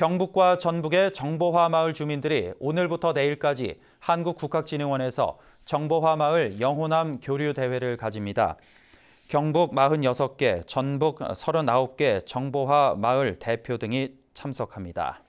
경북과 전북의 정보화 마을 주민들이 오늘부터 내일까지 한국국학진흥원에서 정보화 마을 영호남 교류 대회를 가집니다. 경북 46개, 전북 39개 정보화 마을 대표 등이 참석합니다.